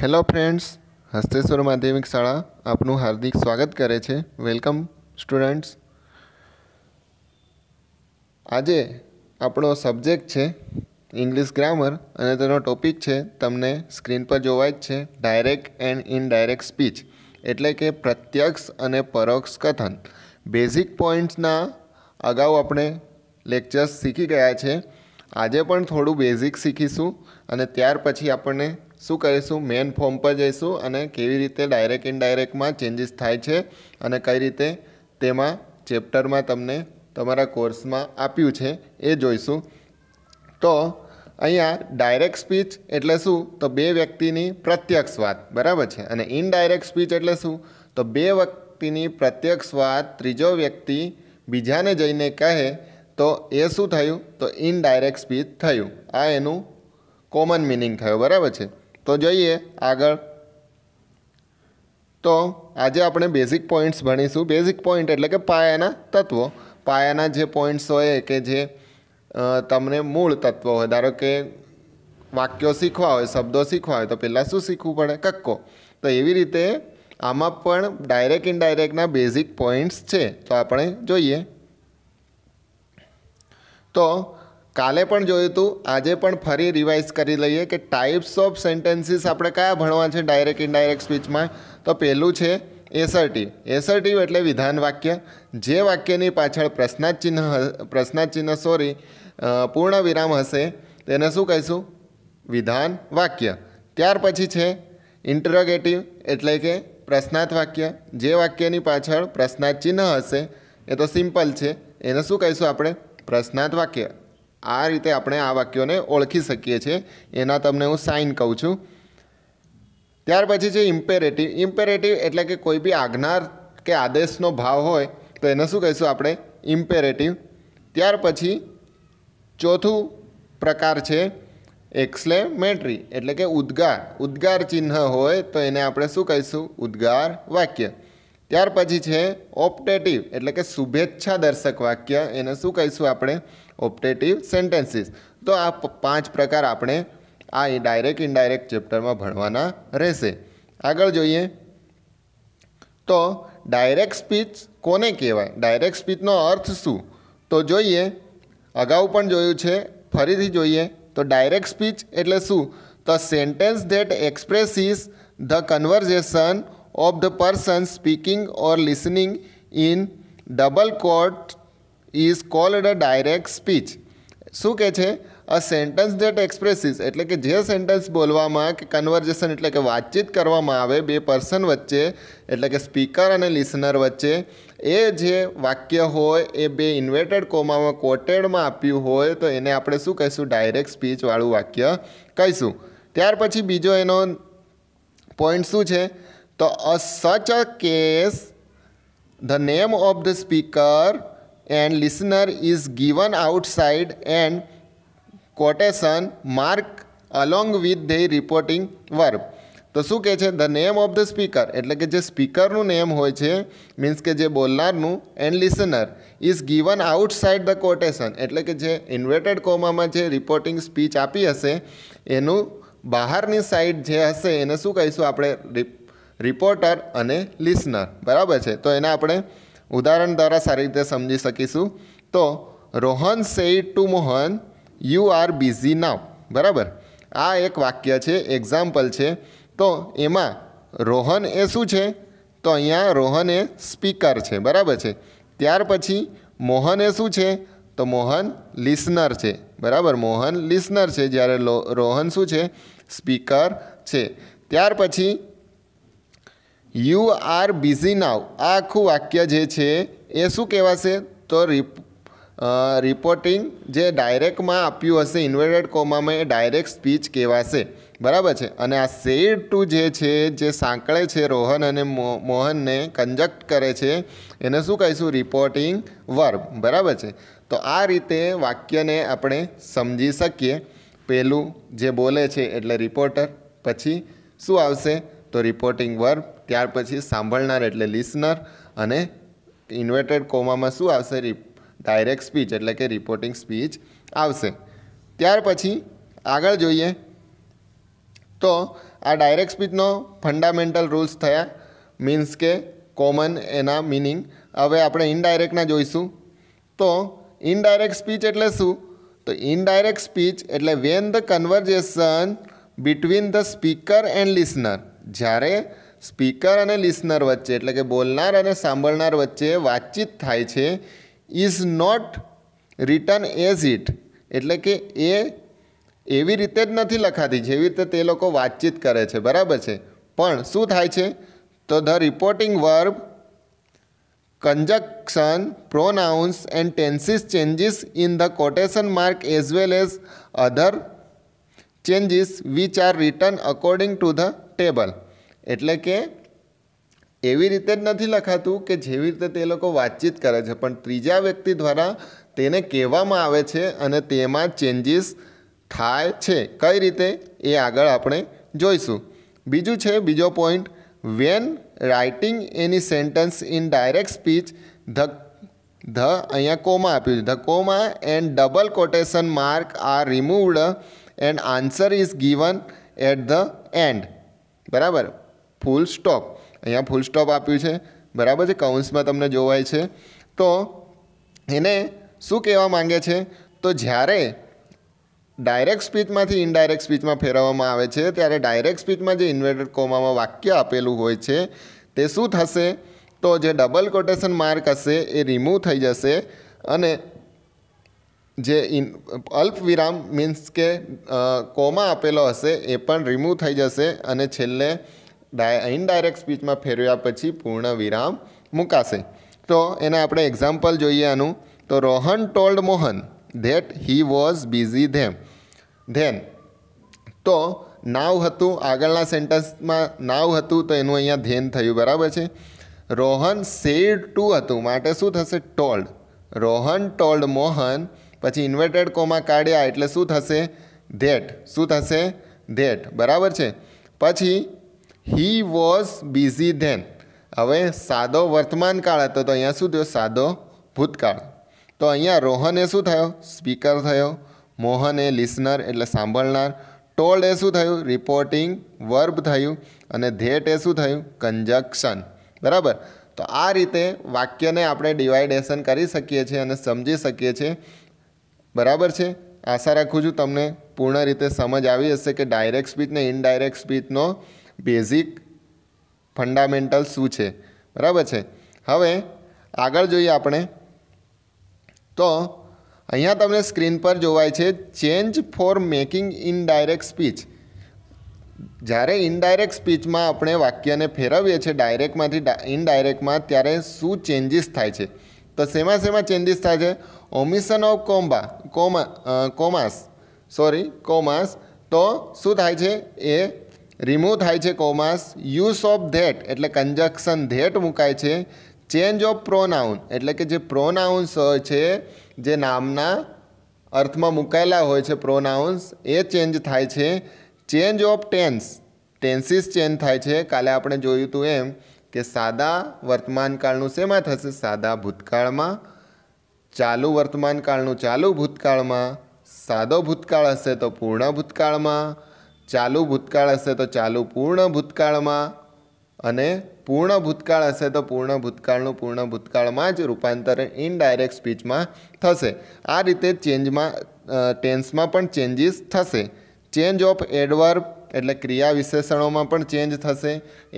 Hello friends હસ્તેશ્વર માધ્યમિક શાળા આપનું હાર્દિક સ્વાગત કરે છે વેલકમ સ્ટુડન્ટ્સ આજે આપણો સબ્જેક્ટ છે ઇંગ્લિશ ગ્રામર અને તેનો ટોપિક છે તમને સ્ક્રીન પર જોવાય જ છે ડાયરેક્ટ એન્ડ ઇનડાયરેક્ટ સ્પીચ એટલે કે પ્રત્યક્ષ અને પરોક્ષ કથન બેઝિક પોઈન્ટ્સના અગાઉ આપણે લેક્ચર્સ શીખી ગયા છે આજે પણ થોડું બેઝિક શીખીશું અને ત્યાર પછી આપણને શું કરીશું મેન ફોર્મ પર જઈશું અને કેવી રીતે ડાયરેક્ટ ઇનડાયરેક્ટમાં ચેન્જીસ થાય છે અને કઈ રીતે તેમાં ચેપ્ટરમાં તમને તમારા કોર્સમાં આપ્યું છે એ જોઈશું તો અહીંયા ડાયરેક્ટ સ્પીચ એટલે શું તો બે વ્યક્તિની પ્રત્યક્ષ વાત બરાબર છે અને ઇનડાયરેક્ટ સ્પીચ એટલે શું તો બે વ્યક્તિની પ્રત્યક્ષ વાત ત્રીજો વ્યક્તિ બીજાને જઈને કહે તો એ શું થયું તો ઇનડાયરેક્ટ સ્પીચ થયું આ એનું કોમન મિનિંગ થયું બરાબર છે તો જોઈએ આગળ તો આજે આપણે બેઝિક પોઈન્ટ્સ ભણીશું બેઝિક પોઈન્ટ એટલે કે પાયાના તત્વો પાયાના જે પોઈન્ટ્સ હોય કે જે તમને મૂળ તત્વો હોય ધારો કે વાક્યો શીખવા હોય શબ્દો શીખવા હોય તો પહેલાં શું શીખવું પડે કક્કો તો એવી રીતે આમાં પણ ડાયરેક્ટ ઇનડાયરેક્ટના બેઝિક પોઈન્ટ્સ છે તો આપણે જોઈએ તો કાલે પણ જોયું હતું આજે પણ ફરી રિવાઇઝ કરી લઈએ કે ટાઈપ્સ ઓફ સેન્ટેન્સીસ આપણે કયા ભણવા છે ડાયરેક્ટ ઇનડાયરેક્ટ સ્પીચમાં તો પહેલું છે એસર્ટિવ એસર્ટિવ એટલે વિધાન વાક્ય જે વાક્યની પાછળ પ્રશ્નાર્થ ચિહ્ન પ્રશ્નાર્થ ચિહ્ન સોરી પૂર્ણ વિરામ હશે તેને શું કહીશું વિધાન વાક્ય ત્યાર પછી છે ઇન્ટરોગેટિવ એટલે કે પ્રશ્નાર્થ વાક્ય જે વાક્યની પાછળ પ્રશ્નાર્થ ચિહ્ન હશે એ તો સિમ્પલ છે એને શું કહીશું આપણે પ્રશ્નાર્થ વાક્ય આ રીતે આપણે આ વાક્યોને ઓળખી શકીએ છીએ એના તમને હું સાઇન કહું છું ત્યાર પછી છે ઇમ્પેરેટિવ ઇમ્પેરેટિવ એટલે કે કોઈ બી આજ્ઞા કે આદેશનો ભાવ હોય તો એને શું કહીશું આપણે ઇમ્પેરેટિવ ત્યાર પછી ચોથું પ્રકાર છે એક્સલેમેટરી એટલે કે ઉદ્ગાર ઉદ્ગાર ચિહ્ન હોય તો એને આપણે શું કહીશું ઉદ્ગાર વાક્ય ત્યાર પછી છે ઓપ્ટેટિવ એટલે કે શુભેચ્છા દર્શક વાક્ય એને શું કહીશું આપણે ઓપ્ટેટિવ સેન્ટેન્સીસ તો આ પાંચ પ્રકાર આપણે આ ડાયરેક્ટ ઇનડાયરેક્ટ ચેપ્ટરમાં ભણવાના રહેશે આગળ જોઈએ તો ડાયરેક્ટ સ્પીચ કોને કહેવાય ડાયરેક્ટ સ્પીચનો અર્થ શું તો જોઈએ અગાઉ પણ જોયું છે ફરીથી જોઈએ તો ડાયરેક્ટ સ્પીચ એટલે શું તો sentence that expresses the conversation of the person speaking or listening in double quote is called a direct speech શું કહે છે અ સેન્ટેન્સ દેટ એક્સપ્રેસિસ એટલે કે જે સેન્ટેન્સ બોલવામાં કે કન્વર્ઝેશન એટલે કે વાતચીત કરવામાં આવે બે પર્સન વચ્ચે એટલે કે સ્પીકર અને લિસનર વચ્ચે એ જે વાક્ય હોય એ બે ઇન્વર્ટેડ કોમામાં કોટેડમાં આપ્યું હોય તો એને આપણે શું કહીશું ડાયરેક્ટ સ્પીચવાળું વાક્ય કહીશું ત્યાર પછી બીજો એનો પોઈન્ટ શું છે તો a such a case the name of the speaker and listener is given outside and quotation mark along with their reporting verb તો શું કહે છે the name of the speaker એટલે કે જે સ્પીકરનું નેમ હોય છે મીન્સ કે જે બોલનારનું and listener is given outside the quotation એટલે કે જે ઇન્વર્ટેડ કોમામાં જે રિપોર્ટિંગ સ્પીચ આપી હશે એનું બહારની સાઈડ જે હશે એને શું કહીશું આપણે રિપોર્ટર અને લિસનર બરાબર છે તો એને આપણે ઉદાહરણ દ્વારા સારી રીતે સમજી શકીશું તો Rohan said to Mohan you are busy now બરાબર આ એક વાક્ય છે એક્ઝામ્પલ છે તો એમાં રોહન એ શું છે તો અહીંયા રોહન એ સ્પીકર છે બરાબર છે ત્યાર પછી મોહન એ શું છે તો મોહન લિસનર છે બરાબર મોહન લિસનર છે જ્યારે રોહન શું છે સ્પીકર છે ત્યાર પછી યુ આર બિઝી નાવ આ આખું વાક્ય જે છે એ શું કહેવાશે તો રિપોર્ટિંગ જે ડાયરેક્ટમાં આપ્યું હશે ઇન્વર્ટેડ કોમામાં એ ડાયરેક્ટ સ્પીચ કહેવાશે બરાબર છે અને આ સેડ ટુ જે છે જે સાંકળે છે રોહન અને મોહનને કન્જક્ટ કરે છે એને શું કહીશું રિપોર્ટિંગ વર્બ બરાબર છે તો આ રીતે વાક્યને આપણે સમજી શકીએ પહેલું જે બોલે છે એટલે રિપોર્ટર પછી શું આવશે તો રિપોર્ટિંગ વર્બ ત્યાર પછી સાંભળનાર એટલે લિસનર અને ઇન્વર્ટેડ કોમામાં શું આવશે ડાયરેક્ટ સ્પીચ એટલે કે રિપોર્ટિંગ સ્પીચ આવશે ત્યાર પછી આગળ જોઈએ તો આ ડાયરેક્ટ સ્પીચનો ફંડામેન્ટલ રૂલ્સ થયા મીન્સ કે કોમન એના મિનિંગ હવે આપણે ઇનડાયરેક્ટના જોઈશું તો ઇનડાયરેક્ટ સ્પીચ એટલે શું તો ઇનડાયરેક્ટ સ્પીચ એટલે when the conversation between the speaker and listener જ્યારે સ્પીકર અને લિસનર વચ્ચે એટલે કે બોલનાર અને સાંભળનાર વચ્ચે વાતચીત થાય છે is not written as it એટલે કે એ એવી રીતે જ નથી લખાતી જેવી રીતે તે લોકો વાતચીત કરે છે બરાબર છે પણ શું થાય છે તો the reporting verb conjunction pronouns and tenses changes in the quotation mark as well as other changes which are written according to the table એટલે કે એવી રીતે જ નથી લખાતું કે જેવી રીતે તે લોકો વાતચીત કરે છે પણ ત્રીજા વ્યક્તિ દ્વારા તેને કહેવામાં આવે છે અને તેમાં ચેન્જીસ થાય છે કઈ રીતે એ આગળ આપણે જોઈશું બીજું છે બીજો point when writing any sentence in direct speech the the અહીંયા કોમા આપ્યું છે the comma and double quotation mark are removed and answer is given at the end બરાબર ફૂલ સ્ટોપ અહીંયા ફૂલ સ્ટોપ આપ્યું છે બરાબર છે કૌંસમાં તમને જોવાય છે તો એને શું કહેવા માંગે છે તો જ્યારે ડાયરેક્ટ સ્પીચમાંથી ઇનડાયરેક્ટ સ્પીચમાં ફેરવવામાં આવે છે ત્યારે ડાયરેક્ટ સ્પીચમાં જે ઇન્વર્ટેડ કોમામાં વાક્ય આપેલું હોય છે તે શું થશે તો જે ડબલ કોટેશન માર્ક હશે એ રિમૂવ થઈ જશે અને જે ઇન અલ્પ વિરામ મીન્સ કે કોમા આપેલો હશે એ પણ રિમૂવ થઈ જશે અને છેલ્લે ડાય ઇનડાયરેક્ટ સ્પીચમાં ફેરવ્યા પછી પૂર્ણ વિરામ મૂકાશે તો એને આપણે એક્ઝામ્પલ જોઈએ આનું તો Rohan told Mohan that he was busy them then તો નાવ હતું આગળના સેન્ટેન્સમાં નાવ હતું તો એનું અહીંયા ધેન થયું બરાબર છે રોહન સેડ ટુ હતું માટે શું થશે ટોલ્ડ રોહન ટોલ્ડ મોહન પછી ઇન્વર્ટેડ કોમા કાઢ્યા એટલે શું થશે ધેટ શું થશે ધેટ બરાબર છે પછી હી વોઝ બિઝી ધેન હવે સાદો વર્તમાનકાળ હતો તો અહીંયા શું થયો સાદો ભૂતકાળ તો અહીંયા રોહને શું થયો સ્પીકર થયો મોહન એ લિસનર એટલે સાંભળનાર ટોલ્ડ એ શું થયું રિપોર્ટિંગ વર્બ થયું અને ધેટ એ શું થયું કન્જક્શન બરાબર તો આ રીતે વાક્યને આપણે ડિવાઇડેશન કરી શકીએ છીએ અને સમજી શકીએ છીએ બરાબર છે આશા રાખું છું તમને પૂર્ણ રીતે સમજ આવી હશે કે ડાયરેક્ટ સ્પીચ ને ઇનડાયરેક્ટ સ્પીચનો બેઝિક ફંડામેન્ટલ શું છે બરાબર છે હવે આગળ જોઈએ આપણે તો અહીંયા તમને સ્ક્રીન પર જોવાય છે change for making indirect speech જ્યારે ઇનડાયરેક્ટ સ્પીચમાં આપણે વાક્યને ફેરવીએ છીએ ડાયરેક્ટમાંથી ઇનડાયરેક્ટમાં ત્યારે શું ચેન્જીસ થાય છે તો શેમાં શેમાં ચેન્જીસ થાય છે omission of comma comma commas sorry commas તો શું થાય છે એ રિમૂવ થાય છે કોમાસ યુઝ ઓફ ધેટ એટલે કન્જક્શન ધેટ મુકાય છે ચેન્જ ઓફ પ્રોનાઉન એટલે કે જે પ્રોનાઉન્સ હોય છે જે નામના અર્થમાં મુકાયેલા હોય છે પ્રોનાઉન્સ એ ચેન્જ થાય છે change of tense tenses change થાય છે કાલે આપણે જોયું હતું એમ કે સાદા વર્તમાનકાળનું શેમાં થશે સાદા ભૂતકાળમાં ચાલુ વર્તમાનકાળનું ચાલુ ભૂતકાળમાં સાદો ભૂતકાળ હશે તો પૂર્ણ ભૂતકાળમાં ચાલુ ભૂતકાળ હશે તો ચાલુ પૂર્ણ ભૂતકાળમાં અને પૂર્ણ ભૂતકાળ હશે તો પૂર્ણ ભૂતકાળનું પૂર્ણ ભૂતકાળમાં જ રૂપાંતરણ ઇનડાયરેક્ટ સ્પીચમાં થશે આ રીતે ચેન્જમાં ટેન્સમાં પણ ચેન્જીસ થશે ચેન્જ ઓફ એડવર્બ એટલે ક્રિયા વિશેષણોમાં પણ ચેન્જ થશે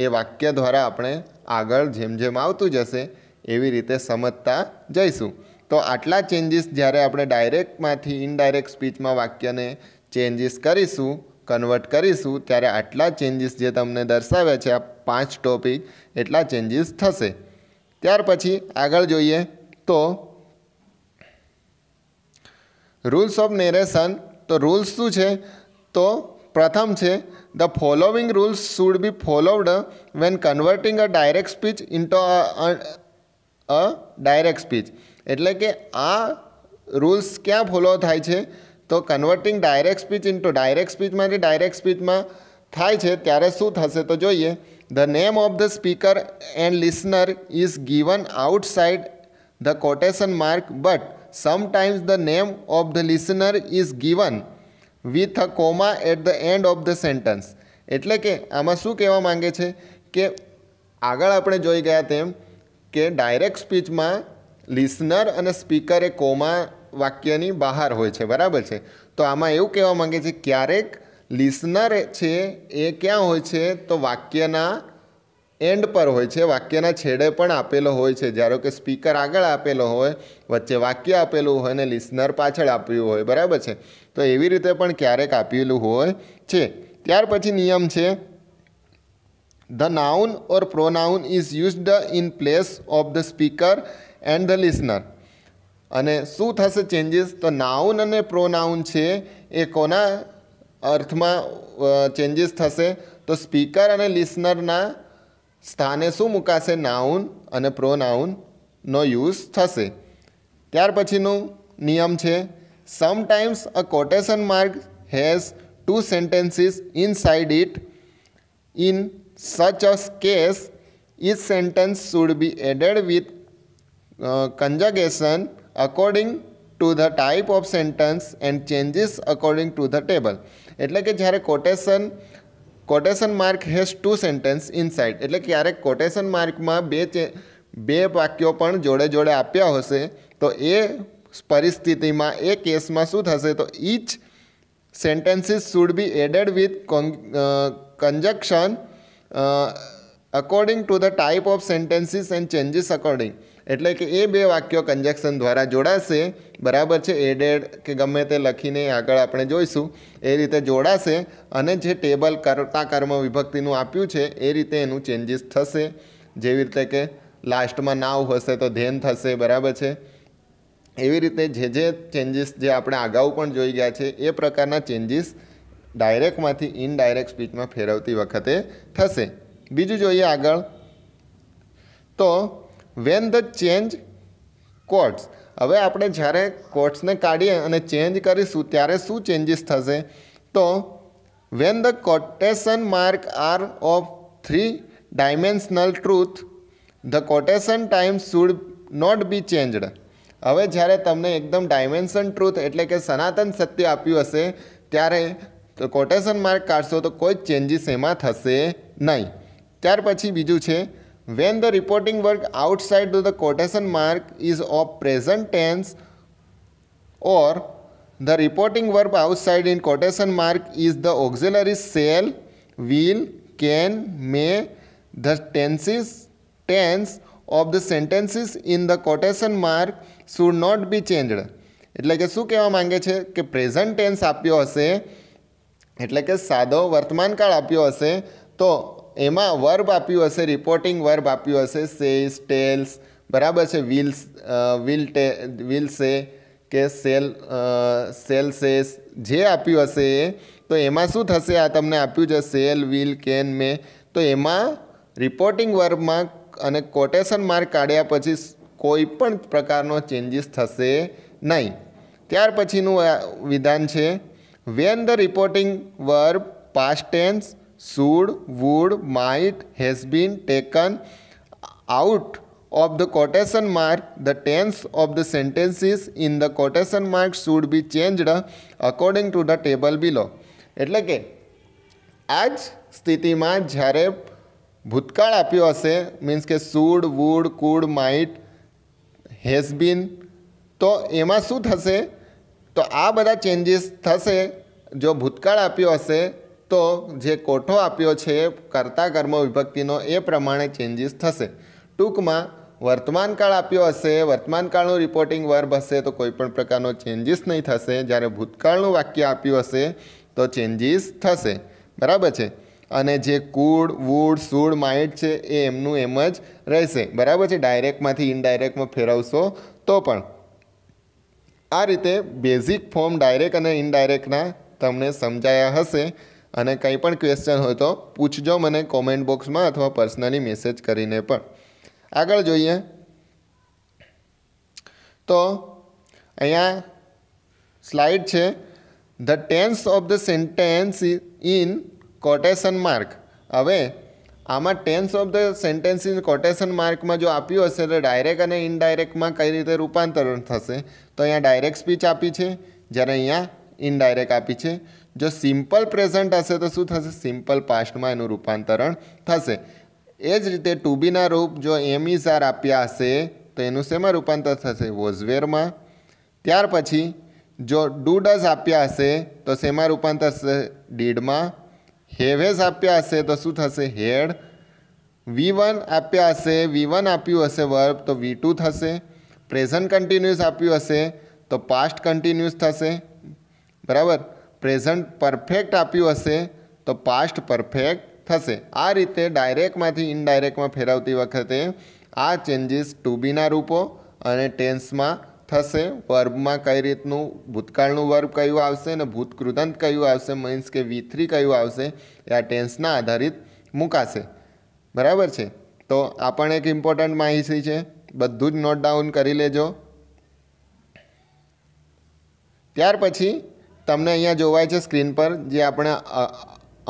એ વાક્ય દ્વારા આપણે આગળ જેમ જેમ આવતું જશે એવી રીતે સમજતા જઈશું તો આટલા ચેન્જીસ જ્યારે આપણે ડાયરેક્ટમાંથી ઇનડાયરેક્ટ સ્પીચમાં વાક્યને ચેન્જીસ કરીશું કન્વર્ટ કરીશું ત્યારે આટલા ચેન્જીસ જે તમને દર્શાવ્યા છે આ પાંચ ટોપિક એટલા ચેન્જીસ થશે ત્યાર પછી આગળ જોઈએ તો રૂલ્સ ઓફ નેરેશન તો રૂલ્સ શું છે તો પ્રથમ છે the following rules should be followed when converting a direct speech into a direct speech એટલે કે આ રૂલ્સ ક્યાં ફોલો થાય છે તો converting direct speech into direct સ્પીચમાંથી ડાયરેક્ટ સ્પીચમાં થાય છે ત્યારે શું થશે તો જોઈએ the name of the speaker and listener is given outside the quotation mark but sometimes the name of the listener is given with a comma at the end of the sentence એટલે કે આમાં શું કહેવા માંગે છે કે આગળ આપણે જોઈ ગયા તેમ કે ડાયરેક્ટ સ્પીચમાં લિસનર અને સ્પીકર એ કોમા વાક્યની બહાર હોય છે બરાબર છે તો આમાં એવું કહેવા માંગે છે ક્યારેક લિસનર છે એ ક્યાં હોય છે તો વાક્યના એન્ડ પર હોય છે વાક્યના છેડે પણ આપેલો હોય છે જ્યારે કે સ્પીકર આગળ આપેલો હોય વચ્ચે વાક્ય આપેલું હોય ને લિસનર પાછળ આપ્યું હોય બરાબર છે તો એવી રીતે પણ ક્યારેક આપેલું હોય છે ત્યાર પછી નિયમ છે the noun or pronoun is used in place of the speaker and the listener અને શું થશે ચેન્જીસ તો નાઉન અને પ્રોનાઉન છે એ કોના અર્થમાં ચેન્જીસ થશે તો સ્પીકર અને લિસનરના સ્થાને શું મુકાશે નાઉન અને પ્રોનાઉનનો યુઝ થશે ત્યાર પછીનો નિયમ છે sometimes a quotation mark has two sentences inside it in such a case each sentence should be added with conjugation according to the type of sentence and changes according to the table એટલે કે જ્યારે quotation quotation mark has two sentence inside એટલે ક્યારેક quotation માર્કમાં બે બે વાક્યો પણ જોડે જોડે આપ્યા હશે તો એ પરિસ્થિતિમાં એ કેસમાં શું થશે તો each sentences should be added with conjunction according to the type of sentences and changes according એટલે કે એ બે વાક્યો કન્જેક્શન દ્વારા જોડાશે બરાબર છે એડેડ કે ગમે તે લખીને આગળ આપણે જોઈશું એ રીતે જોડાશે અને જે ટેબલ કરતા કર્મ વિભક્તિનું આપ્યું છે એ રીતે એનું ચેન્જીસ થશે જેવી રીતે કે લાસ્ટમાં નાવ હશે તો ધેન થશે બરાબર છે એવી રીતે જે જે ચેન્જીસ જે આપણે અગાઉ પણ જોઈ ગયા છે એ પ્રકારના ચેન્જીસ ડાયરેક્ટમાંથી ઇનડાયરેક્ટ સ્પીચમાં ફેરવતી વખતે થશે બીજું જોઈએ આગળ તો વેન ધ ચેન્જ કોટ્સ હવે આપણે જ્યારે કોટ્સને કાઢીએ અને ચેન્જ કરીશું ત્યારે શું ચેન્જીસ થશે તો when the quotation mark are of three dimensional truth the quotation time should not be changed હવે જ્યારે તમને એકદમ ડાયમેન્શન ટ્રુથ એટલે કે સનાતન સત્ય આપ્યું હશે ત્યારે કોટેશન માર્ક કાઢશો તો કોઈ ચેન્જીસ એમાં થશે નહીં ત્યાર પછી બીજું છે when the reporting work outside the quotation mark is of present tense or the reporting verb outside in quotation mark is the auxiliary shall, will, can, may, the tenses, tense of the sentences in the quotation mark should not be changed. એટલે કે શું કહેવા માંગે છે કે present tense આપ્યો હશે એટલે કે સાદો વર્તમાનકાળ આપ્યો હશે તો એમાં વર્બ આપ્યું હશે રિપોર્ટિંગ વર્બ આપ્યું હશે સેઝ ટેલ્સ બરાબર છે વિલ્સ વિલ ટે વિલ સે કે સેલ સેલ સેસ જે આપ્યું હશે એ તો એમાં શું થશે આ તમને આપ્યું છે સેલ વિલ કેન મે તો એમાં રિપોર્ટિંગ વર્બમાં અને કોટેશન માર્ક કાઢ્યા પછી કોઈ પણ પ્રકારનો ચેન્જીસ થશે નહીં ત્યાર પછીનું વિધાન છે when the reporting verb past tense should, would, might, has been taken out of the quotation mark, the tense of the sentences in the quotation mark should be changed according to the table below. એટલે કે આ જ સ્થિતિમાં જ્યારે ભૂતકાળ આપ્યો હશે means કે should would could might has been તો એમાં શું થશે તો આ બધા ચેન્જીસ થશે જો ભૂતકાળ આપ્યો હશે તો જે કોઠો આપ્યો છે કરતા કર્મ વિભક્તિનો એ પ્રમાણે ચેન્જીસ થશે ટૂંકમાં વર્તમાનકાળ આપ્યો હશે વર્તમાનકાળનું રિપોર્ટિંગ વર્બ હશે તો કોઈપણ પ્રકારનો ચેન્જીસ નહીં થશે જ્યારે ભૂતકાળનું વાક્ય આપ્યું હશે તો ચેન્જીસ થશે બરાબર છે અને જે કુળ વૂડ સૂળ માઇટ છે એ એમનું એમ જ રહેશે બરાબર છે ડાયરેક્ટમાંથી ઇનડાયરેક્ટમાં ફેરવશો તો પણ આ રીતે બેઝિક ફોર્મ ડાયરેક્ટ અને ઇનડાયરેક્ટના તમને સમજાયા હશે અને કંઈ પણ ક્વેશ્ચન હોય તો પૂછજો મને કોમેન્ટ બોક્સમાં અથવા પર્સનલી મેસેજ કરીને પણ આગળ જોઈએ તો અહીંયા સ્લાઇડ છે the tense of the sentence in quotation mark હવે આમાં tense of the sentence in quotation માર્કમાં જો આપ્યું હશે તો ડાયરેક્ટ અને ઇનડાયરેક્ટમાં કઈ રીતે રૂપાંતરણ થશે તો અહીંયા ડાયરેક્ટ સ્પીચ આપી છે જ્યારે અહીંયા ઇનડાયરેક્ટ આપી છે જો સિમ્પલ પ્રેઝન્ટ હશે તો શું થશે સિમ્પલ પાસ્ટમાં એનું રૂપાંતરણ થશે એ જ રીતે ટુબીના રૂપ જો એમ ઇઝ આર આપ્યા હશે તો એનું શેમાં રૂપાંતર થશે વોઝવેરમાં ત્યાર પછી જો ડુ ડઝ આપ્યા હશે તો શેમાં રૂપાંતર થશે ડીડમાં હેવેઝ આપ્યા હશે તો શું થશે હેડ વી વન આપ્યા હશે વી વન આપ્યું હશે વર્બ તો વી ટુ થશે પ્રેઝન્ટ કન્ટિન્યુઅસ આપ્યું હશે તો પાસ્ટ કન્ટિન્યુઅસ થશે બરાબર પ્રેઝન્ટ પરફેક્ટ આપ્યું હશે તો પાસ્ટ પરફેક્ટ થશે આ રીતે ડાયરેક્ટમાંથી ઇનડાયરેક્ટમાં ફેરવતી વખતે આ ચેન્જીસ ટુબીના રૂપો અને ટેન્સમાં થશે વર્બમાં કઈ રીતનું ભૂતકાળનું વર્બ કયું આવશે અને ભૂતકૃદંત કયું આવશે મીન્સ કે વી થ્રી કયું આવશે એ આ ટેન્સના આધારિત મૂકાશે બરાબર છે તો આ પણ એક ઇમ્પોર્ટન્ટ માહિતી છે બધું જ નોટ ડાઉન કરી લેજો ત્યાર પછી તમને અહીંયા જોવાય છે સ્ક્રીન પર જે આપણે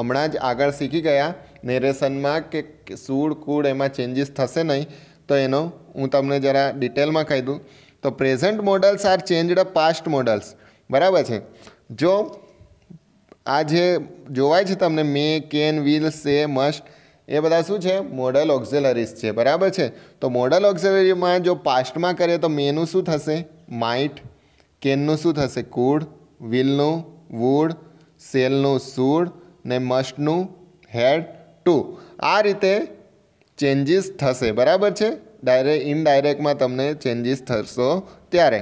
હમણાં જ આગળ શીખી ગયા નેરેશનમાં કે સૂળ કૂળ એમાં ચેન્જીસ થશે નહીં તો એનો હું તમને જરા ડિટેલમાં કહી દઉં તો present modals are changed past modals બરાબર છે જો આ જે જોવાય છે તમને may can will shall must એ બધા શું છે મોડલ ઓક્ઝેલરીઝ છે બરાબર છે તો મોડલ ઓક્ઝેલરીમાં જો પાસ્ટમાં કરીએ તો મેનું શું થશે માઇટ કેનનું શું થશે કુડ વિલનું વુડ સેલનું સૂડ ને મસ્ટનું હેડ ટુ આ રીતે ચેન્જીસ થશે બરાબર છે ડાયરેક્ટ ઇનડાયરેક્ટમાં તમને ચેન્જીસ થશો ત્યારે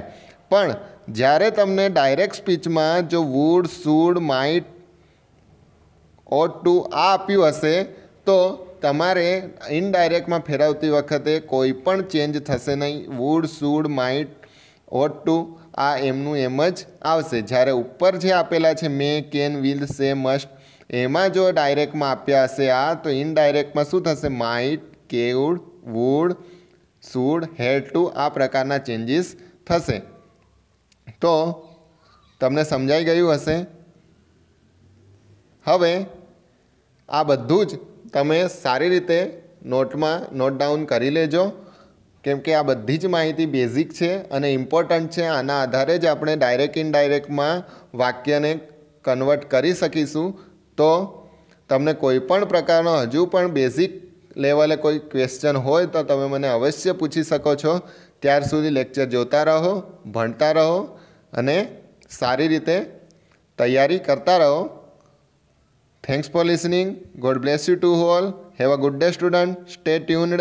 પણ જ્યારે તમને ડાયરેક્ટ સ્પીચમાં જો would should might ought to આ આપ્યું હશે તો તમારે ઇનડાયરેક્ટમાં ફેરવતી વખતે કોઈ પણ ચેન્જ થશે નહીં would should might ought to આ એમનું એમ જ આવશે જ્યારે ઉપર જે આપેલા છે may can will shall must એમાં જો ડાયરેક્ટમાં આપ્યા હશે આ તો ઇનડાયરેક્ટમાં શું થશે might could would should had to આ પ્રકારના ચેન્જીસ થશે તો તમને સમજાઈ ગયું હશે હવે આ બધું જ તમે સારી રીતે નોટમાં નોટ ડાઉન કરી લેજો કેમ કે આ બધી જ માહિતી બેઝિક છે અને ઇમ્પોર્ટન્ટ છે આના આધારે જ આપણે ડાયરેક્ટ ઇનડાયરેક્ટમાં વાક્યને કન્વર્ટ કરી શકીશું તો તમને કોઈ પણ પ્રકારનો હજુ પણ બેઝિક લેવલે કોઈ ક્વેશ્ચન હોય તો તમે મને અવશ્ય પૂછી શકો છો ત્યાર સુધી લેક્ચર જોતા રહો ભણતા રહો અને સારી રીતે તૈયારી કરતા રહો thanks for listening God bless you to all have a good day student stay tuned